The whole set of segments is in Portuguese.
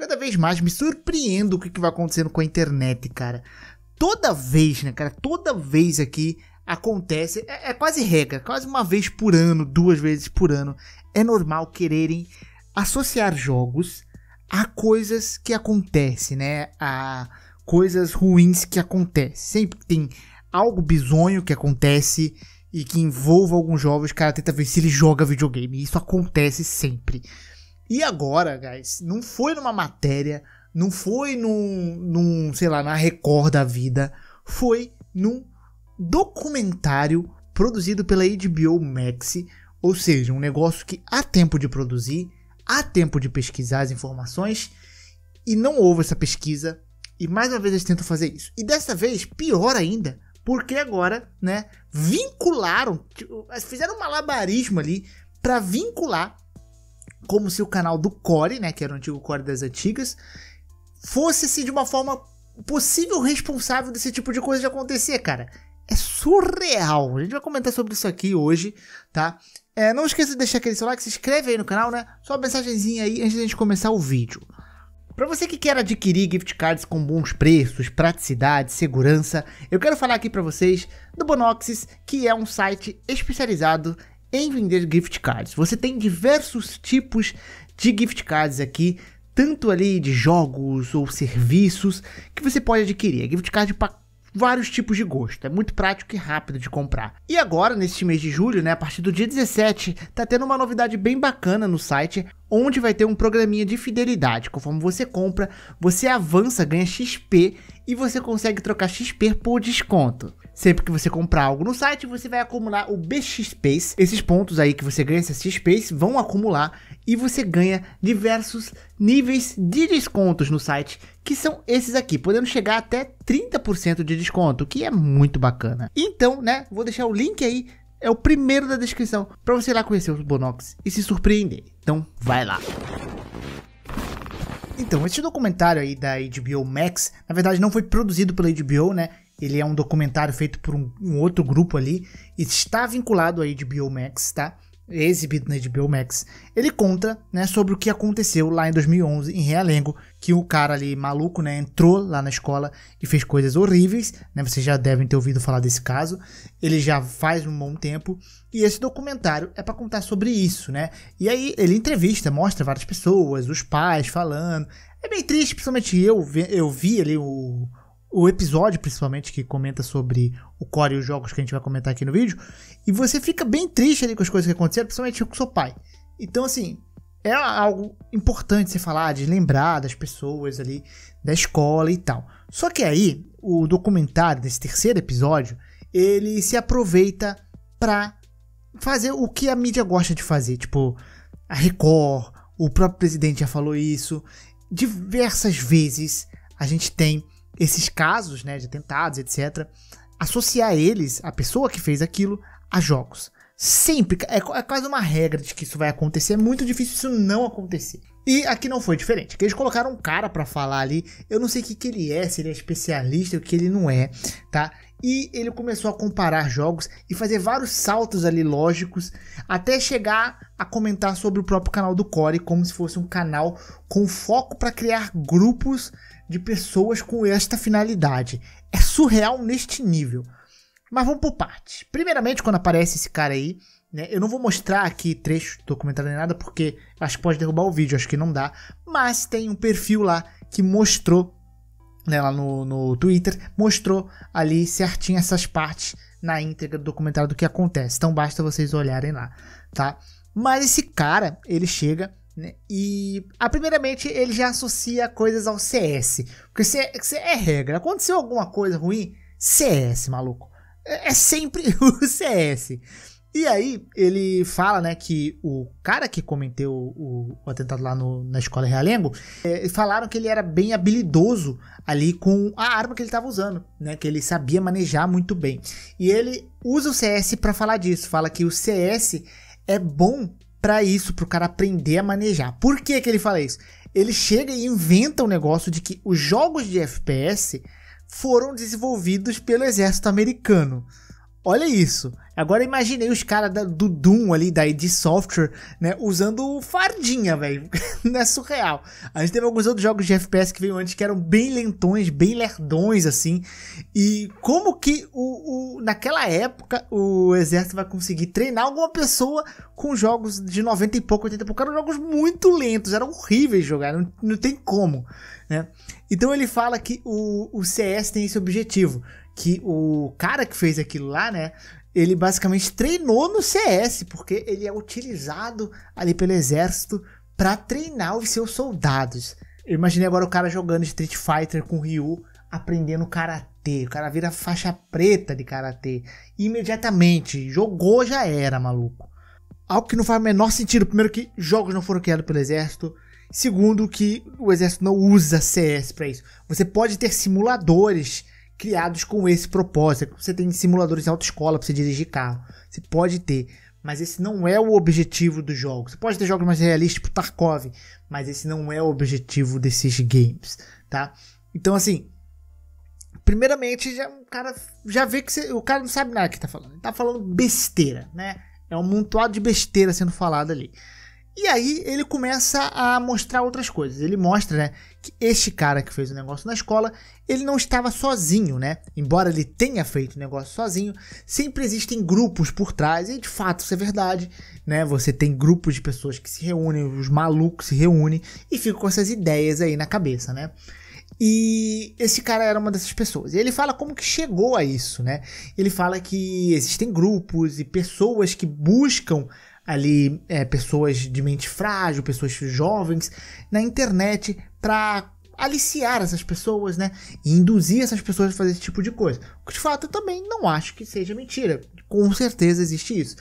cada vez mais me surpreendo o que, que vai acontecendo com a internet, cara. Toda vez, né, cara? Toda vez aqui acontece, é, é, quase regra, quase uma vez por ano, duas vezes por ano, é normal quererem associar jogos a coisas que acontecem, né? A coisas ruins que acontecem. Sempre tem algo bizonho que acontece e que envolva alguns jogos, o cara tenta ver se ele joga videogame. Isso acontece sempre. E agora, guys, não foi numa matéria, não foi num, num sei lá, na Record da vida, foi num documentário produzido pela HBO Max, ou seja, um negócio que há tempo de produzir, há tempo de pesquisar as informações e não houve essa pesquisa. E mais uma vez eles tentam fazer isso. E dessa vez, pior ainda, porque agora, né, vincularam, fizeram um malabarismo ali para vincular como se o canal do Core, né, que era o antigo Core das antigas, fosse assim de uma forma possível responsável desse tipo de coisa de acontecer, cara. É surreal. A gente vai comentar sobre isso aqui hoje, tá? É, não esqueça de deixar aquele seu like, se inscreve aí no canal, né? Só uma mensagenzinha aí antes da gente começar o vídeo. Para você que quer adquirir gift cards com bons preços, praticidade, segurança, eu quero falar aqui para vocês do Bonoxis, que é um site especializado em vender gift cards. Você tem diversos tipos de gift cards aqui, tanto ali de jogos ou serviços que você pode adquirir. É gift card para vários tipos de gosto. É muito prático e rápido de comprar. E agora, neste mês de julho, né, a partir do dia 17, tá tendo uma novidade bem bacana no site, onde vai ter um programinha de fidelidade. Conforme você compra, você avança, ganha XP e você consegue trocar XP por desconto. Sempre que você comprar algo no site, você vai acumular o BX Space. Esses pontos aí que você ganha, esses Space, vão acumular e você ganha diversos níveis de descontos no site, que são esses aqui, podendo chegar até 30% de desconto, que é muito bacana. Então, né, vou deixar o link aí é o primeiro da descrição para você ir lá conhecer o Bonox e se surpreender. Então, vai lá. Então, esse documentário aí da HBO Max, na verdade não foi produzido pela HBO, né? Ele é um documentário feito por um, um outro grupo ali. e Está vinculado aí de Biomax, tá? É exibido na HBO Max, ele conta, né, sobre o que aconteceu lá em 2011 em Realengo, que o cara ali maluco, né, entrou lá na escola e fez coisas horríveis, né, vocês já devem ter ouvido falar desse caso, ele já faz um bom tempo, e esse documentário é para contar sobre isso, né, e aí ele entrevista, mostra várias pessoas, os pais falando, é bem triste, principalmente eu, eu vi ali o, o episódio, principalmente, que comenta sobre o core e os jogos que a gente vai comentar aqui no vídeo. E você fica bem triste ali com as coisas que aconteceram, principalmente com o seu pai. Então, assim, é algo importante você falar, de lembrar das pessoas ali, da escola e tal. Só que aí, o documentário desse terceiro episódio, ele se aproveita pra fazer o que a mídia gosta de fazer. Tipo, a Record, o próprio presidente já falou isso. Diversas vezes a gente tem esses casos né, de atentados, etc., associar eles, a pessoa que fez aquilo, a jogos. Sempre, é, é quase uma regra de que isso vai acontecer, é muito difícil isso não acontecer. E aqui não foi diferente, que eles colocaram um cara para falar ali, eu não sei o que, que ele é, se ele é especialista, o que ele não é, tá? e ele começou a comparar jogos e fazer vários saltos ali lógicos até chegar a comentar sobre o próprio canal do Core como se fosse um canal com foco para criar grupos de pessoas com esta finalidade. É surreal neste nível. Mas vamos por parte. Primeiramente, quando aparece esse cara aí, né, eu não vou mostrar aqui trecho do documentário nem nada porque acho que pode derrubar o vídeo, acho que não dá, mas tem um perfil lá que mostrou né, lá no, no Twitter, mostrou ali certinho essas partes na íntegra do documentário do que acontece. Então basta vocês olharem lá, tá? Mas esse cara, ele chega né, e, a, primeiramente, ele já associa coisas ao CS. Porque C, é regra. Aconteceu alguma coisa ruim, CS, maluco. é, é sempre o CS. E aí ele fala, né, que o cara que cometeu o, o atentado lá no, na escola Realengo, é, falaram que ele era bem habilidoso ali com a arma que ele estava usando, né, que ele sabia manejar muito bem. E ele usa o CS para falar disso, fala que o CS é bom para isso, para o cara aprender a manejar. Por que que ele fala isso? Ele chega e inventa o um negócio de que os jogos de FPS foram desenvolvidos pelo exército americano. Olha isso. Agora imaginei os caras do Doom ali, da ID Software, né, usando fardinha, velho. Não é surreal. A gente teve alguns outros jogos de FPS que veio antes que eram bem lentões, bem lerdões, assim. E como que o, o, naquela época o exército vai conseguir treinar alguma pessoa com jogos de 90 e pouco, 80 e pouco? Eram jogos muito lentos, eram horríveis jogar, não, não tem como, né? Então ele fala que o, o CS tem esse objetivo que o cara que fez aquilo lá, né? Ele basicamente treinou no CS, porque ele é utilizado ali pelo exército para treinar os seus soldados. Eu imaginei agora o cara jogando Street Fighter com o Ryu, aprendendo karatê. O cara vira faixa preta de karatê. Imediatamente, jogou já era, maluco. Algo que não faz o menor sentido. Primeiro que jogos não foram criados pelo exército. Segundo que o exército não usa CS para isso. Você pode ter simuladores criados com esse propósito. É você tem simuladores em autoescola para você dirigir carro. Você pode ter. Mas esse não é o objetivo do jogo. Você pode ter jogos mais realistas, tipo Tarkov, mas esse não é o objetivo desses games, tá? Então, assim, primeiramente, já, o cara já vê que você, o cara não sabe nada que tá falando. Ele tá falando besteira, né? É um montuado de besteira sendo falado ali. E aí ele começa a mostrar outras coisas. Ele mostra, né? que este cara que fez o negócio na escola, ele não estava sozinho, né? Embora ele tenha feito o negócio sozinho, sempre existem grupos por trás, e de fato isso é verdade, né? Você tem grupos de pessoas que se reúnem, os malucos se reúnem e ficam com essas ideias aí na cabeça, né? E esse cara era uma dessas pessoas. E ele fala como que chegou a isso, né? Ele fala que existem grupos e pessoas que buscam ali é, pessoas de mente frágil, pessoas jovens, na internet para aliciar essas pessoas, né? E induzir essas pessoas a fazer esse tipo de coisa. O que de fato eu também não acho que seja mentira. Com certeza existe isso.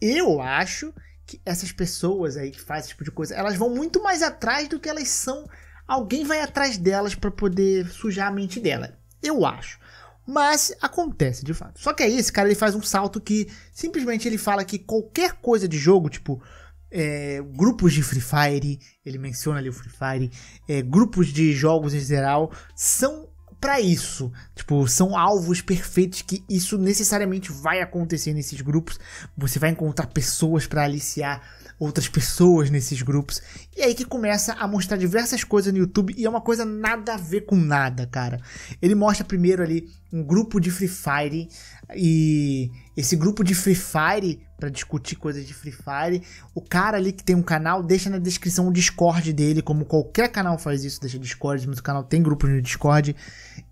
Eu acho que essas pessoas aí que fazem esse tipo de coisa, elas vão muito mais atrás do que elas são. Alguém vai atrás delas para poder sujar a mente dela. Eu acho. Mas acontece de fato. Só que aí esse cara ele faz um salto que simplesmente ele fala que qualquer coisa de jogo, tipo é, grupos de Free Fire, ele menciona ali o Free Fire, é, grupos de jogos em geral, são para isso. Tipo, são alvos perfeitos que isso necessariamente vai acontecer nesses grupos. Você vai encontrar pessoas para aliciar outras pessoas nesses grupos. E é aí que começa a mostrar diversas coisas no YouTube e é uma coisa nada a ver com nada, cara. Ele mostra primeiro ali um grupo de Free Fire e esse grupo de Free Fire para discutir coisas de Free Fire. O cara ali que tem um canal, deixa na descrição o Discord dele, como qualquer canal faz isso, deixa Discord, mas o canal tem grupo no Discord.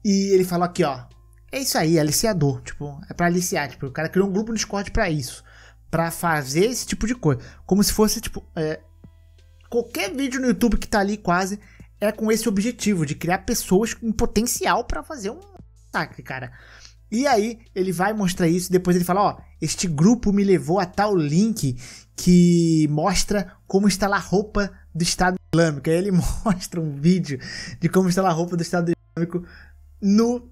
E ele falou aqui, ó, é isso aí, é aliciador, tipo, é para aliciar, tipo, o cara criou um grupo no Discord para isso, para fazer esse tipo de coisa, como se fosse tipo, é, qualquer vídeo no YouTube que tá ali quase é com esse objetivo de criar pessoas com potencial para fazer um ataque, cara. E aí ele vai mostrar isso, depois ele fala, ó, este grupo me levou a tal link que mostra como instalar roupa do Estado Islâmico. Aí ele mostra um vídeo de como instalar roupa do Estado Islâmico no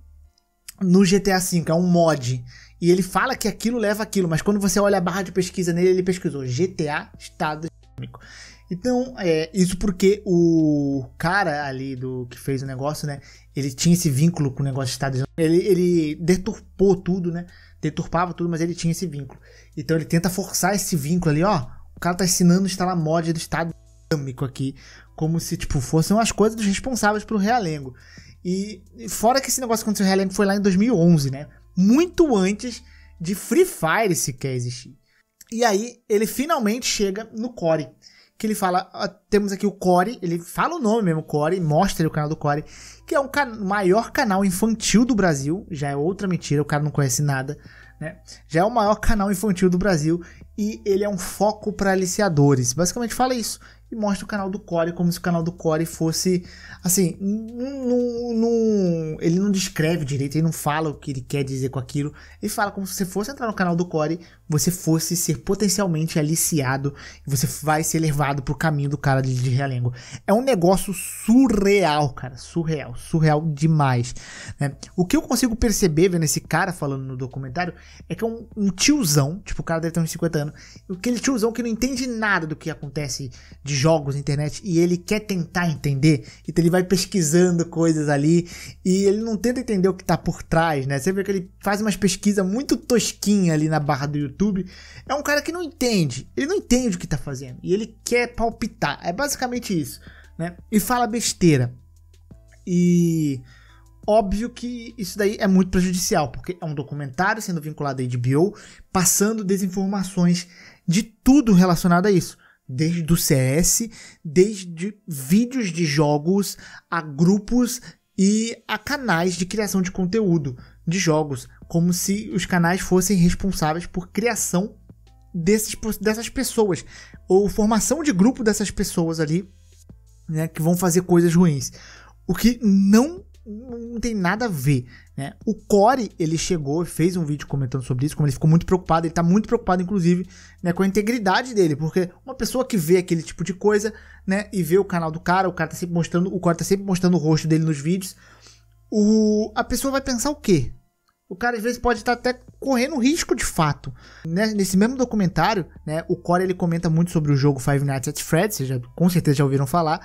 no GTA V, é um mod. E ele fala que aquilo leva aquilo, mas quando você olha a barra de pesquisa nele, ele pesquisou GTA Estado Islâmico. Então, é, isso porque o cara ali do que fez o negócio, né? Ele tinha esse vínculo com o negócio de estado Ele, ele deturpou tudo, né? Deturpava tudo, mas ele tinha esse vínculo. Então ele tenta forçar esse vínculo ali, ó. O cara tá ensinando a instalar mod do Estado Islâmico aqui. Como se, tipo, fossem as coisas dos responsáveis pro Realengo. E fora que esse negócio aconteceu, o Realengo foi lá em 2011, né? Muito antes de Free Fire sequer existir. E aí ele finalmente chega no Core que ele fala, ah, temos aqui o Core, ele fala o nome mesmo, Core, mostra o canal do Core, que é o um can maior canal infantil do Brasil, já é outra mentira, o cara não conhece nada, né? Já é o maior canal infantil do Brasil e ele é um foco para aliciadores. Basicamente fala isso e mostra o canal do Core como se o canal do Core fosse assim, ele não descreve direito, ele não fala o que ele quer dizer com aquilo, ele fala como se você fosse entrar no canal do Core, você fosse ser potencialmente aliciado e você vai ser levado pro caminho do cara de, de Realengo. É um negócio surreal, cara, surreal, surreal demais. Né? O que eu consigo perceber vendo esse cara falando no documentário é que é um, um tiozão, tipo, o cara deve ter uns 50 anos, aquele tiozão que não entende nada do que acontece de jogos na internet e ele quer tentar entender, então ele vai pesquisando coisas ali e ele não tenta entender o que tá por trás, né? Você vê que ele faz umas pesquisas muito tosquinha ali na barra do YouTube. É um cara que não entende, ele não entende o que tá fazendo e ele quer palpitar. É basicamente isso, né? E fala besteira. E óbvio que isso daí é muito prejudicial, porque é um documentário sendo vinculado à HBO, passando desinformações de tudo relacionado a isso desde o CS, desde vídeos de jogos a grupos e a canais de criação de conteúdo de jogos, como se os canais fossem responsáveis por criação desses, dessas pessoas, ou formação de grupo dessas pessoas ali, né, que vão fazer coisas ruins. O que não não tem nada a ver, né? O Core, ele chegou e fez um vídeo comentando sobre isso, como ele ficou muito preocupado, ele tá muito preocupado, inclusive, né, com a integridade dele, porque uma pessoa que vê aquele tipo de coisa, né, e vê o canal do cara, o cara tá sempre mostrando, o Core tá sempre mostrando o rosto dele nos vídeos, o, a pessoa vai pensar o quê? O cara às vezes pode estar tá até correndo risco de fato. Né? Nesse mesmo documentário, né, o Core ele comenta muito sobre o jogo Five Nights at Freddy's, já, com certeza já ouviram falar,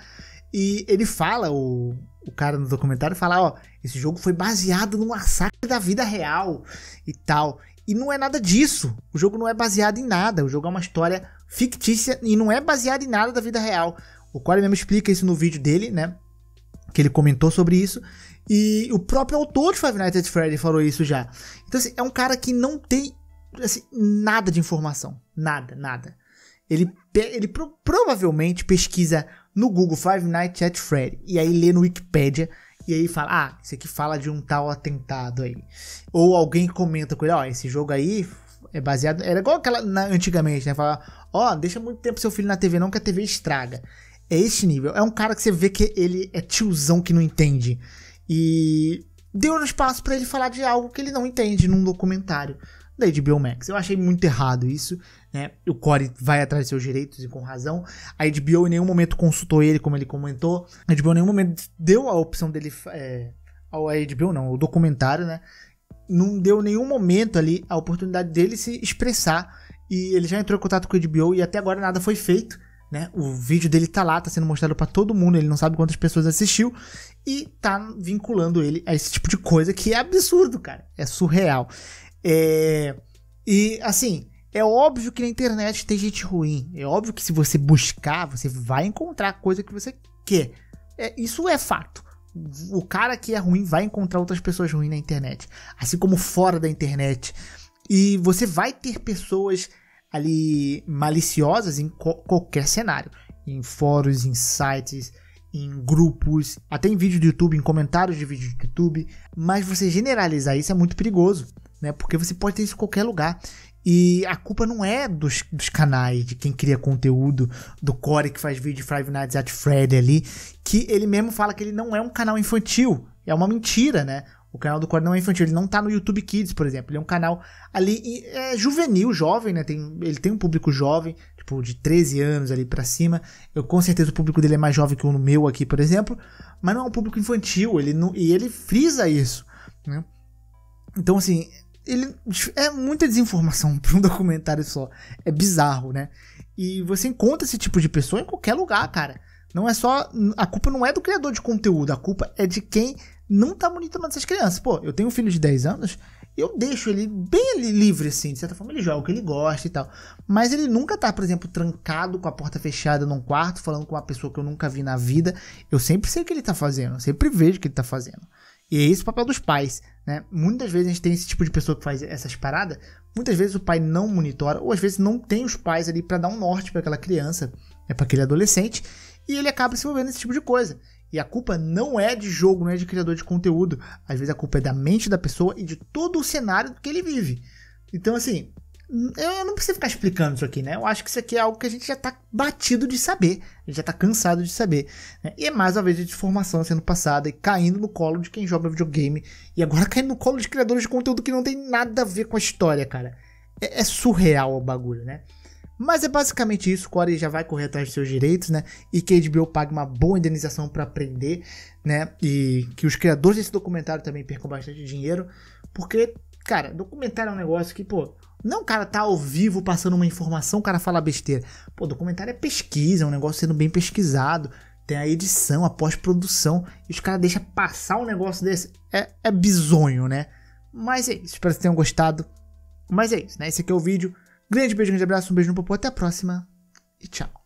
e ele fala, o, o cara no documentário fala, ó, esse jogo foi baseado num massacre da vida real e tal. E não é nada disso. O jogo não é baseado em nada. O jogo é uma história fictícia e não é baseado em nada da vida real. O Corey mesmo explica isso no vídeo dele, né? Que ele comentou sobre isso. E o próprio autor de Five Nights at Freddy falou isso já. Então, assim, é um cara que não tem assim, nada de informação. Nada, nada. Ele, ele pro, provavelmente pesquisa no Google Five Nights at Freddy e aí lê no Wikipedia e aí fala, ah, isso aqui fala de um tal atentado aí. Ou alguém comenta com ele, ó, oh, esse jogo aí é baseado. Era igual aquela na, antigamente, né? fala ó, oh, deixa muito tempo seu filho na TV, não, que a TV estraga. É este nível. É um cara que você vê que ele é tiozão que não entende. E deu um espaço para ele falar de algo que ele não entende num documentário da HBO Max. Eu achei muito errado isso, né? O Corey vai atrás de seus direitos e com razão. A HBO em nenhum momento consultou ele, como ele comentou. A HBO em nenhum momento deu a opção dele é, ao HBO, não, o documentário, né? Não deu nenhum momento ali a oportunidade dele se expressar. E ele já entrou em contato com a HBO e até agora nada foi feito. Né? O vídeo dele tá lá, tá sendo mostrado para todo mundo, ele não sabe quantas pessoas assistiu e tá vinculando ele a esse tipo de coisa que é absurdo, cara. É surreal. É, e assim, é óbvio que na internet tem gente ruim. É óbvio que se você buscar, você vai encontrar a coisa que você quer. É, isso é fato. O cara que é ruim vai encontrar outras pessoas ruins na internet, assim como fora da internet. E você vai ter pessoas ali maliciosas em co- qualquer cenário, em fóruns, em sites, em grupos, até em vídeo do YouTube, em comentários de vídeo do YouTube, mas você generalizar isso é muito perigoso né? Porque você pode ter isso em qualquer lugar. E a culpa não é dos, dos canais, de quem cria conteúdo, do Core que faz vídeo de Five Nights at Freddy ali, que ele mesmo fala que ele não é um canal infantil. É uma mentira, né? O canal do Core não é infantil, ele não tá no YouTube Kids, por exemplo. Ele é um canal ali é juvenil, jovem, né? Tem, ele tem um público jovem, tipo, de 13 anos ali para cima. Eu com certeza o público dele é mais jovem que o meu aqui, por exemplo. Mas não é um público infantil, ele não, e ele frisa isso, né? Então, assim, ele é muita desinformação para um documentário só. É bizarro, né? E você encontra esse tipo de pessoa em qualquer lugar, cara. Não é só a culpa não é do criador de conteúdo, a culpa é de quem não tá monitorando essas crianças. Pô, eu tenho um filho de 10 anos, eu deixo ele bem livre assim, de certa forma ele joga o que ele gosta e tal. Mas ele nunca tá, por exemplo, trancado com a porta fechada num quarto, falando com uma pessoa que eu nunca vi na vida. Eu sempre sei o que ele tá fazendo, eu sempre vejo o que ele tá fazendo. E esse é esse o papel dos pais, né? Muitas vezes a gente tem esse tipo de pessoa que faz essas paradas, muitas vezes o pai não monitora, ou às vezes não tem os pais ali para dar um norte para aquela criança, né, para aquele adolescente, e ele acaba se envolvendo nesse tipo de coisa. E a culpa não é de jogo, não é de criador de conteúdo. Às vezes a culpa é da mente da pessoa e de todo o cenário que ele vive. Então, assim, eu não preciso ficar explicando isso aqui, né? Eu acho que isso aqui é algo que a gente já tá batido de saber, a gente já tá cansado de saber. Né? E é mais uma vez de informação sendo passada e caindo no colo de quem joga videogame e agora caindo no colo de criadores de conteúdo que não tem nada a ver com a história, cara. É, é surreal o bagulho, né? Mas é basicamente isso, Corey já vai correr atrás dos seus direitos, né? E que a HBO pague uma boa indenização para aprender, né? E que os criadores desse documentário também percam bastante dinheiro, porque, cara, documentário é um negócio que, pô, não, o cara, tá ao vivo passando uma informação, o cara fala besteira. Pô, documentário é pesquisa, é um negócio sendo bem pesquisado. Tem a edição, a pós-produção. E os caras deixam passar um negócio desse. É, é bizonho, né? Mas é isso. Espero que vocês tenham gostado. Mas é isso, né? Esse aqui é o vídeo. Grande beijo, grande abraço, um beijo no popô. Até a próxima. E tchau.